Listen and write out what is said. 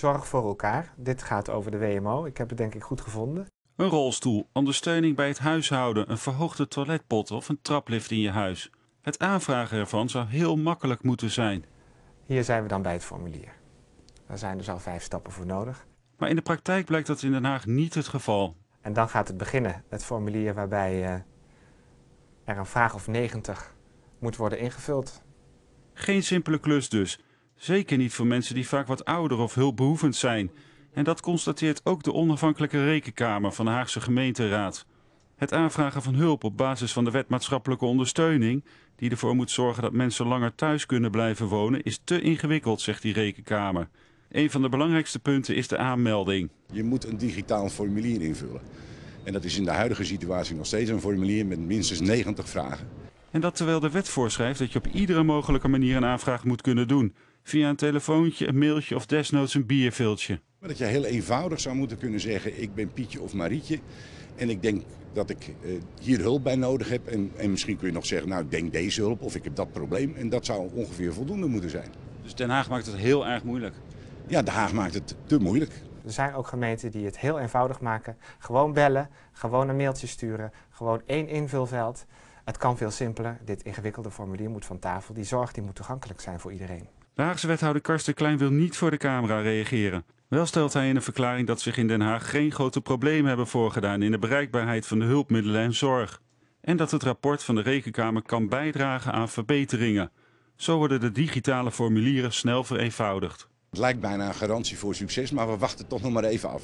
Zorg voor elkaar. Dit gaat over de WMO. Ik heb het denk ik goed gevonden. Een rolstoel, ondersteuning bij het huishouden, een verhoogde toiletpot of een traplift in je huis. Het aanvragen ervan zou heel makkelijk moeten zijn. Hier zijn we dan bij het formulier. Daar zijn dus al vijf stappen voor nodig. Maar in de praktijk blijkt dat in Den Haag niet het geval. En dan gaat het beginnen, het formulier waarbij eh, er een vraag of 90 moet worden ingevuld. Geen simpele klus dus. Zeker niet voor mensen die vaak wat ouder of hulpbehoevend zijn. En dat constateert ook de onafhankelijke rekenkamer van de Haagse gemeenteraad. Het aanvragen van hulp op basis van de wet maatschappelijke ondersteuning, die ervoor moet zorgen dat mensen langer thuis kunnen blijven wonen, is te ingewikkeld, zegt die rekenkamer. Een van de belangrijkste punten is de aanmelding. Je moet een digitaal formulier invullen. En dat is in de huidige situatie nog steeds een formulier met minstens 90 vragen. En dat terwijl de wet voorschrijft dat je op iedere mogelijke manier een aanvraag moet kunnen doen via een telefoontje, een mailtje of desnoods een bierviltje. Dat je heel eenvoudig zou moeten kunnen zeggen, ik ben Pietje of Marietje. En ik denk dat ik eh, hier hulp bij nodig heb. En, en misschien kun je nog zeggen, nou ik denk deze hulp of ik heb dat probleem. En dat zou ongeveer voldoende moeten zijn. Dus Den Haag maakt het heel erg moeilijk? Ja, Den Haag maakt het te moeilijk. Er zijn ook gemeenten die het heel eenvoudig maken. Gewoon bellen, gewoon een mailtje sturen, gewoon één invulveld. Het kan veel simpeler. Dit ingewikkelde formulier moet van tafel. Die zorg die moet toegankelijk zijn voor iedereen. De wethouder Karsten Klein wil niet voor de camera reageren. Wel stelt hij in een verklaring dat zich in Den Haag geen grote problemen hebben voorgedaan in de bereikbaarheid van de hulpmiddelen en zorg. En dat het rapport van de Rekenkamer kan bijdragen aan verbeteringen. Zo worden de digitale formulieren snel vereenvoudigd. Het lijkt bijna een garantie voor succes, maar we wachten toch nog maar even af.